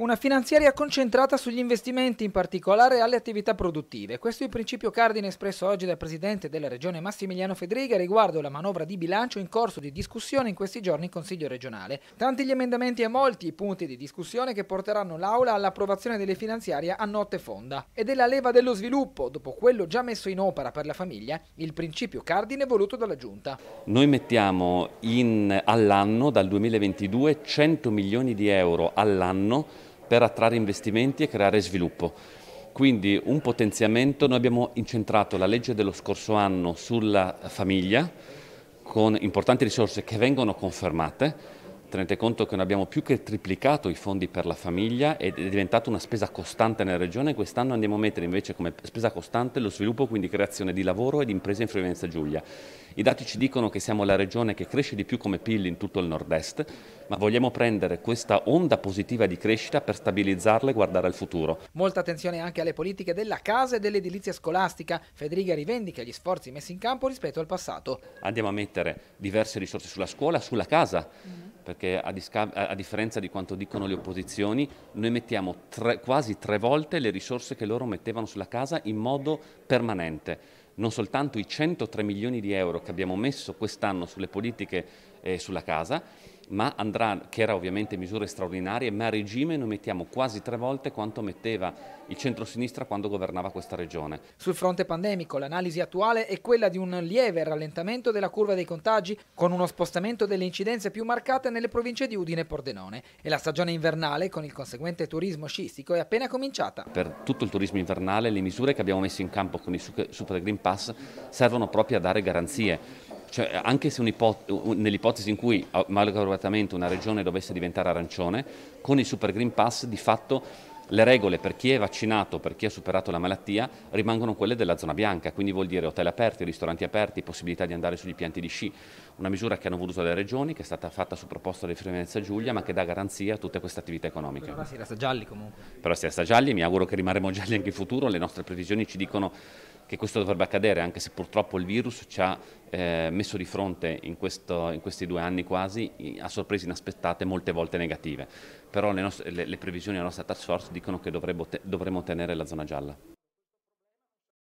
Una finanziaria concentrata sugli investimenti, in particolare alle attività produttive. Questo è il principio cardine espresso oggi dal Presidente della Regione Massimiliano Fedriga riguardo la manovra di bilancio in corso di discussione in questi giorni in Consiglio regionale. Tanti gli emendamenti e molti i punti di discussione che porteranno l'Aula all'approvazione delle finanziarie a notte fonda. E della leva dello sviluppo, dopo quello già messo in opera per la famiglia, il principio cardine voluto dalla Giunta. Noi mettiamo all'anno, dal 2022, 100 milioni di euro all'anno per attrarre investimenti e creare sviluppo. Quindi un potenziamento, noi abbiamo incentrato la legge dello scorso anno sulla famiglia con importanti risorse che vengono confermate Tenete conto che noi abbiamo più che triplicato i fondi per la famiglia ed è diventata una spesa costante nella regione. Quest'anno andiamo a mettere invece come spesa costante lo sviluppo, quindi creazione di lavoro e di imprese in Friulenza Giulia. I dati ci dicono che siamo la regione che cresce di più come PIL in tutto il nord-est, ma vogliamo prendere questa onda positiva di crescita per stabilizzarla e guardare al futuro. Molta attenzione anche alle politiche della casa e dell'edilizia scolastica. Federica rivendica gli sforzi messi in campo rispetto al passato. Andiamo a mettere diverse risorse sulla scuola, sulla casa, mm -hmm perché a, a, differenza di quanto dicono le opposizioni, noi mettiamo tre, quasi tre volte le risorse che loro mettevano sulla casa in modo permanente. Non soltanto i 103 milioni di euro che abbiamo messo quest'anno sulle politiche eh, sulla casa, ma andrà, che era ovviamente misure straordinarie, ma a regime noi mettiamo quasi tre volte quanto metteva il centro-sinistra quando governava questa regione. Sul fronte pandemico l'analisi attuale è quella di un lieve rallentamento della curva dei contagi con uno spostamento delle incidenze più marcate nelle province di Udine e Pordenone e la stagione invernale con il conseguente turismo sciistico è appena cominciata. Per tutto il turismo invernale le misure che abbiamo messo in campo con il Super Green Pass servono proprio a dare garanzie cioè, anche nell'ipotesi in cui malgravatamento una regione dovesse diventare arancione, con il Super Green Pass di fatto le regole per chi è vaccinato, per chi ha superato la malattia, rimangono quelle della zona bianca, quindi vuol dire hotel aperti, ristoranti aperti, possibilità di andare sugli pianti di sci. Una misura che hanno voluto le regioni, che è stata fatta su proposta di Frivenezia Giulia, ma che dà garanzia a tutte queste attività economiche. Però si resta gialli comunque. Però si resta gialli, mi auguro che rimarremo gialli anche in futuro, le nostre previsioni ci dicono che questo dovrebbe accadere, anche se purtroppo il virus ci ha eh, messo di fronte in, questo, in, questi due anni quasi a sorprese inaspettate, molte volte negative. Però le, nostre, le, le previsioni della nostra task force dicono che dovremmo tenere la zona gialla.